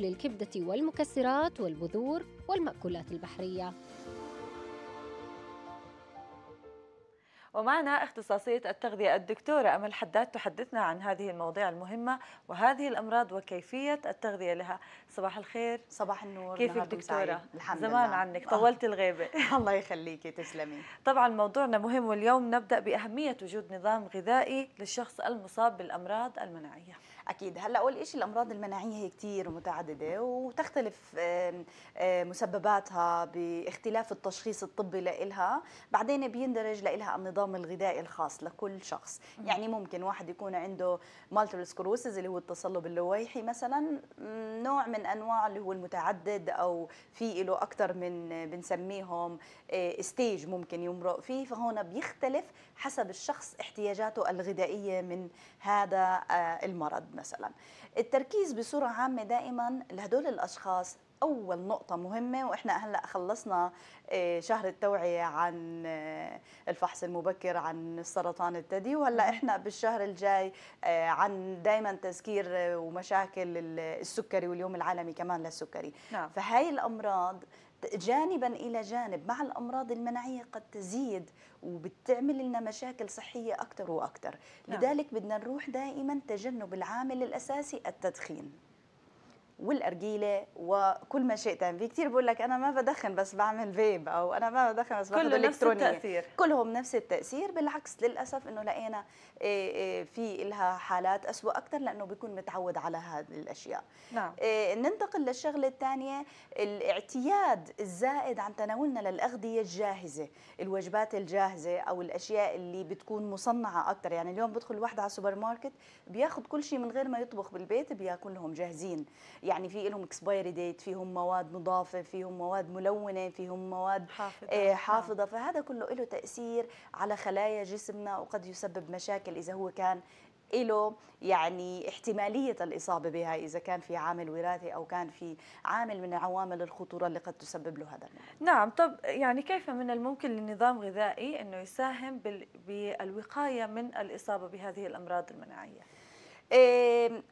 تناول الكبدة والمكسرات والبذور والمأكولات البحرية ومعنا اختصاصية التغذية الدكتورة أمل حداد تحدثنا عن هذه المواضيع المهمة وهذه الأمراض وكيفية التغذية لها صباح الخير صباح النور كيفك دكتورة الحمد زمان لله. عنك طولت الغيبة الله يخليكي تسلمي طبعا موضوعنا مهم واليوم نبدأ بأهمية وجود نظام غذائي للشخص المصاب بالأمراض المناعية اكيد هلا اول شيء الامراض المناعيه هي كثير متعدده وتختلف مسبباتها باختلاف التشخيص الطبي لإلها بعدين بيندرج لإلها النظام الغذائي الخاص لكل شخص يعني ممكن واحد يكون عنده مالتيبل سكروسز اللي هو التصلب اللويحي مثلا نوع من انواع اللي هو المتعدد او في له اكثر من بنسميهم ستيج آه، ممكن يمرق فيه فهون بيختلف حسب الشخص احتياجاته الغذائيه من هذا آه، المرض مثلا التركيز بصورة عامة دائما لهدول الأشخاص أول نقطة مهمة وإحنا هلأ خلصنا آه، شهر التوعية عن آه، الفحص المبكر عن السرطان الثدي وهلأ إحنا بالشهر الجاي آه، عن دايما تذكير ومشاكل السكري واليوم العالمي كمان للسكري نعم. فهاي الأمراض جانبا الى جانب مع الامراض المناعيه قد تزيد وبتعمل لنا مشاكل صحيه اكثر واكثر نعم. لذلك بدنا نروح دائما تجنب العامل الاساسي التدخين والارجيله وكل ما شئت يعني في كثير بقول لك انا ما بدخن بس بعمل فيب او انا ما بدخن بس بعمل الكترونيه نفس التأثير. كلهم نفس التاثير بالعكس للاسف انه لقينا آه، آه، في لها حالات اسوء اكثر لانه بيكون متعود على هذه الاشياء نعم. آه، ننتقل للشغله الثانيه الاعتياد الزائد عن تناولنا للاغذيه الجاهزه الوجبات الجاهزه او الاشياء اللي بتكون مصنعه اكثر يعني اليوم بدخل الواحد على السوبر ماركت بياخذ كل شيء من غير ما يطبخ بالبيت بياكلهم جاهزين يعني في لهم اكسبايري ديت فيهم مواد مضافه فيهم مواد ملونه فيهم مواد حافظه, آه، نعم. حافظة. فهذا كله له تاثير على خلايا جسمنا وقد يسبب مشاكل اذا هو كان له يعني احتمالية الإصابة بها إذا كان في عامل وراثي أو كان في عامل من عوامل الخطورة اللي قد تسبب له هذا المرض نعم طب يعني كيف من الممكن للنظام الغذائي أنه يساهم بالوقاية من الإصابة بهذه الأمراض المناعية؟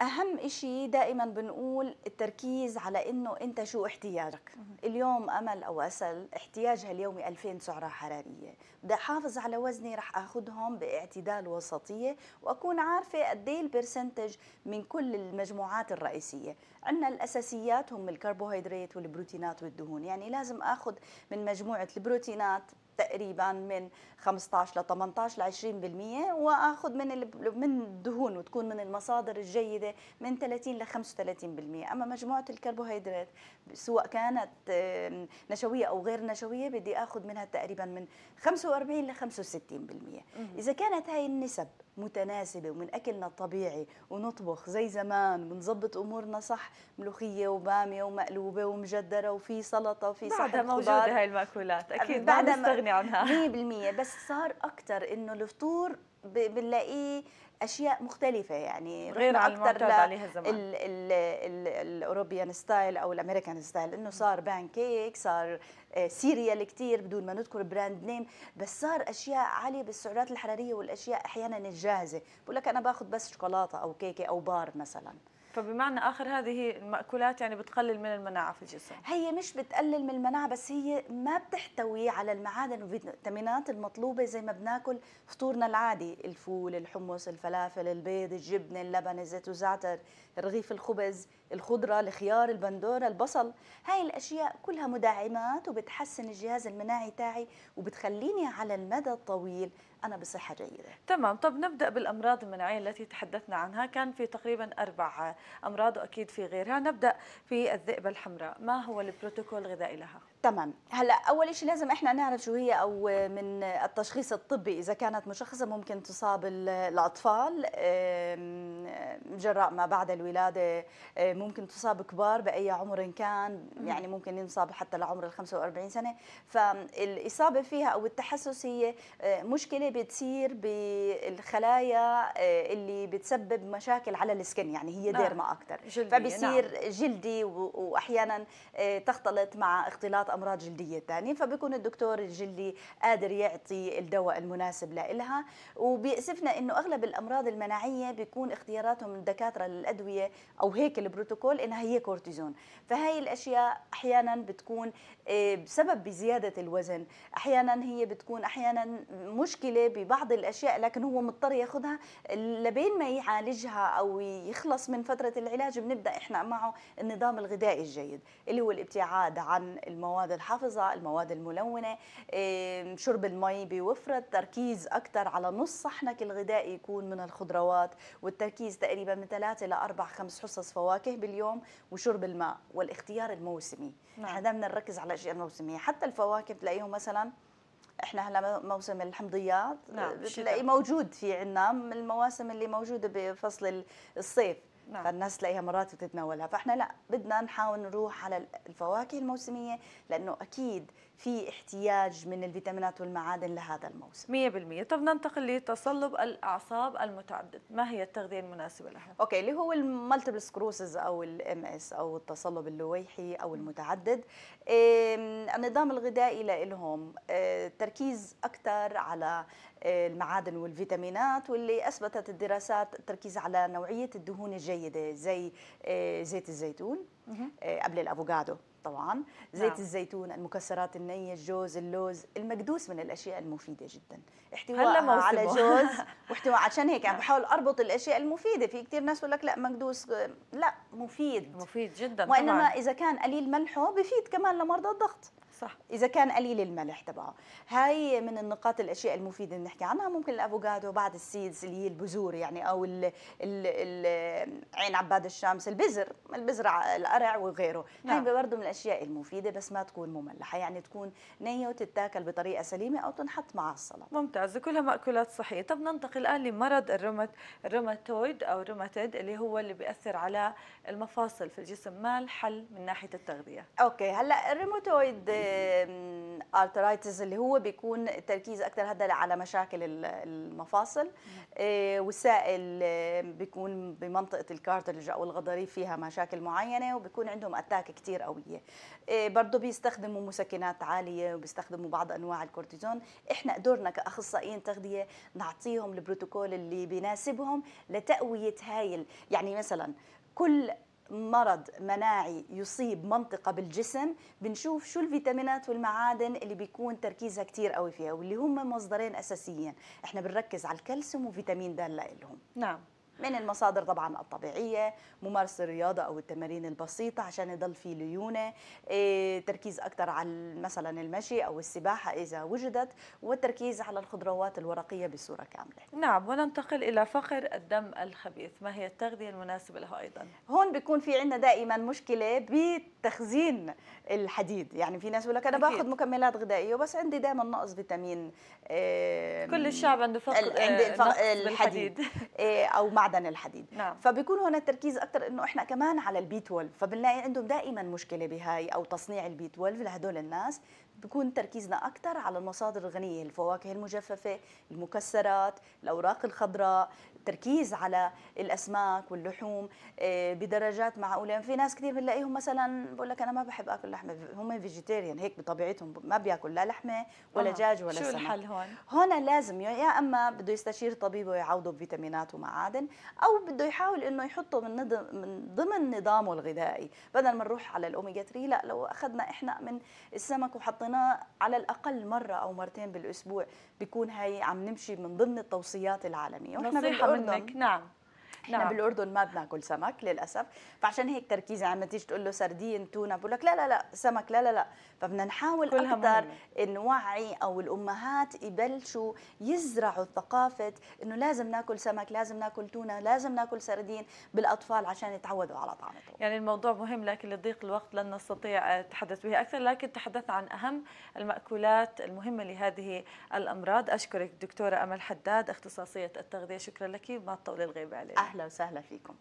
اهم إشي دائما بنقول التركيز على انه انت شو احتياجك اليوم امل او اسل احتياجها اليومي 2000 سعره حراريه بدي احافظ على وزني رح اخذهم باعتدال وسطيه واكون عارفه قد ايه البرسنتج من كل المجموعات الرئيسيه عندنا الاساسيات هم الكربوهيدرات والبروتينات والدهون يعني لازم اخذ من مجموعه البروتينات تقريبا من 15 ل 18 ل 20% واخذ من من الدهون وتكون من المصادر الجيده من 30 ل 35% اما مجموعه الكربوهيدرات سواء كانت نشويه او غير نشويه بدي اخذ منها تقريبا من 45 ل 65% اذا كانت هاي النسب متناسبه ومن اكلنا الطبيعي ونطبخ زي زمان بنظبط امورنا صح ملوخيه وباميه ومقلوبه ومجدره وفي سلطه وفي صحن بعدها موجوده هاي الماكولات اكيد بعدها نستغني عنها 100% بس صار اكثر انه الفطور بنلاقيه اشياء مختلفه يعني غير اكثر عليها زمان ال ال ال الاوروبيان ستايل او الامريكان ستايل انه صار بان كيك صار سيريال آه، كثير بدون ما نذكر براند نيم بس صار اشياء عاليه بالسعرات الحراريه والاشياء احيانا الجاهزه بقول لك انا باخذ بس شوكولاته او كيكه او بار مثلا فبمعنى آخر هذه المأكولات يعني بتقلل من المناعة في الجسم هي مش بتقلل من المناعة بس هي ما بتحتوي على المعادن والفيتامينات المطلوبة زي ما بناكل فطورنا العادي الفول الحمص الفلافل البيض الجبنة اللبن الزيت والزعتر رغيف الخبز الخضرة الخيار البندورة البصل هاي الأشياء كلها مدعمات وبتحسن الجهاز المناعي تاعي وبتخليني على المدى الطويل أنا بصحة جيدة تمام طب نبدأ بالأمراض المناعية التي تحدثنا عنها كان في تقريبا أربع أمراض وأكيد في غيرها نبدأ في الذئبة الحمراء ما هو البروتوكول الغذائي لها؟ تمام هلا اول شيء لازم احنا نعرف شو هي او من التشخيص الطبي اذا كانت مشخصه ممكن تصاب الاطفال جراء ما بعد الولادة آه، ممكن تصاب كبار بأي عمر كان يعني ممكن ينصاب حتى لعمر ال 45 سنة فالإصابة فيها أو التحسس هي آه، مشكلة بتصير بالخلايا آه، اللي بتسبب مشاكل على السكن يعني هي نعم. ديرما نعم. أكثر جلدي. فبصير جلدي وأحيانا تختلط مع اختلاط أمراض جلدية ثانية فبيكون الدكتور الجلدي قادر يعطي الدواء المناسب لها وبيأسفنا أنه أغلب الأمراض المناعية بيكون اختياراتهم الدكاتره للادويه او هيك البروتوكول انها هي كورتيزون فهي الاشياء احيانا بتكون آه، بسبب بزياده الوزن احيانا هي بتكون احيانا مشكله ببعض الاشياء لكن هو مضطر ياخذها لبين ما يعالجها او يخلص من فتره العلاج بنبدا احنا معه النظام الغذائي الجيد اللي هو الابتعاد عن المواد الحافظه المواد الملونه آه، شرب المي بوفره تركيز اكثر على نص صحنك الغذائي يكون من الخضروات والتركيز تقريبا من ثلاثة إلى أربع خمس حصص فواكه باليوم وشرب الماء والاختيار الموسمي نعم. احنا دائما نركز على الأشياء الموسمية حتى الفواكه بتلاقيهم مثلا احنا هلا موسم الحمضيات نعم. بتلاقيه موجود في عندنا من المواسم اللي موجودة بفصل الصيف نعم. فالناس تلاقيها مرات بتتناولها فاحنا لا بدنا نحاول نروح على الفواكه الموسميه لانه اكيد في احتياج من الفيتامينات والمعادن لهذا الموسم 100% طب ننتقل لتصلب الاعصاب المتعدد ما هي التغذيه المناسبه لها اوكي اللي هو المالتيبل سكروسز او الام اس او التصلب اللويحي او المتعدد النظام الغذائي لهم آه، تركيز اكثر على آه، المعادن والفيتامينات واللي اثبتت الدراسات التركيز على نوعيه الدهون الجيده زي آه، زيت الزيتون آه، قبل الافوكادو طبعا زيت نعم. الزيتون المكسرات النية الجوز اللوز المكدوس من الأشياء المفيدة جدا احتواء على جوز واحتواء عشان هيك عم نعم. بحاول أربط الأشياء المفيدة في كثير ناس بقول لك لا مكدوس آه، لا مفيد مفيد جدا وإنما طبعا. إذا كان قليل ملحه بفيد كمان لمرضى الضغط صح اذا كان قليل الملح تبعه هاي من النقاط الاشياء المفيده اللي بنحكي عنها ممكن الافوكادو بعض السيدز اللي هي البذور يعني او ال ال ال عين عباد الشمس البزر البزر القرع وغيره نعم. هاي برضه من الاشياء المفيده بس ما تكون مملحه يعني تكون نيه وتتاكل بطريقه سليمه او تنحط مع السلطه ممتاز كلها ماكولات صحيه طب ننتقل الان لمرض الرومات الروماتويد او الروماتيد اللي هو اللي بياثر على المفاصل في الجسم ما الحل من ناحيه التغذيه اوكي هلا الروماتويد الارترايتس اللي هو بيكون التركيز اكثر هذا على مشاكل المفاصل آه، وسائل بيكون بمنطقه الكارتلج او الغضاريف فيها مشاكل معينه وبيكون عندهم اتاك كثير قويه آه، برضه بيستخدموا مسكنات عاليه وبيستخدموا بعض انواع الكورتيزون احنا دورنا كاخصائيين تغذيه نعطيهم البروتوكول اللي بيناسبهم لتقويه هاي يعني مثلا كل مرض مناعي يصيب منطقه بالجسم بنشوف شو الفيتامينات والمعادن اللي بيكون تركيزها كثير قوي فيها واللي هم مصدرين اساسيين احنا بنركز على الكالسيوم وفيتامين د لهم نعم من المصادر طبعا الطبيعيه ممارسه الرياضه او التمارين البسيطه عشان يضل في ليونه إيه، تركيز اكثر على مثلا المشي او السباحه اذا وجدت والتركيز على الخضروات الورقيه بصوره كامله نعم وننتقل الى فقر الدم الخبيث ما هي التغذيه المناسبه له ايضا هون بيكون في عندنا دائما مشكله بتخزين الحديد يعني في ناس يقول لك انا باخذ مكملات غذائيه بس عندي دائما نقص فيتامين إيه، كل الشعب عنده فقر عند الحديد إيه، او معدن الحديد نعم. فبيكون هنا التركيز اكثر انه احنا كمان على البي 12 فبنلاقي عندهم دائما مشكله بهاي او تصنيع البي 12 لهدول الناس بكون تركيزنا أكثر على المصادر الغنية الفواكه المجففة المكسرات الأوراق الخضراء التركيز على الأسماك واللحوم آه، بدرجات معقولة في ناس كثير بنلاقيهم مثلا بقول لك أنا ما بحب أكل لحمة هم فيجيتيريان هيك بطبيعتهم ما بياكل لا لحمة ولا دجاج ولا ولا شو سمك. الحل هون؟ هون لازم يا أما بده يستشير طبيب ويعوضه بفيتامينات ومعادن أو بده يحاول إنه يحطه من, من ضمن نظامه الغذائي بدل ما نروح على الأوميجا 3 لا لو أخذنا إحنا من السمك وحطينا احنا على الاقل مره او مرتين بالاسبوع بيكون هاي عم نمشي من ضمن التوصيات العالميه واحنا بنحب نعم احنا نعم. بالاردن ما بناكل سمك للاسف فعشان هيك تركيزي عم تيجي تقول له سردين تونه بقول لك لا لا لا سمك لا لا لا فبدنا نحاول اكثر نوعي او الامهات يبلشوا يزرعوا ثقافه انه لازم ناكل سمك لازم ناكل تونه لازم ناكل سردين بالاطفال عشان يتعودوا على طعمته يعني الموضوع مهم لكن لضيق الوقت لن نستطيع التحدث به اكثر لكن تحدث عن اهم الماكولات المهمه لهذه الامراض اشكرك دكتوره امل حداد اختصاصيه التغذيه شكرا لك ما تطول الغيبه علينا أهلا وسهلا فيكم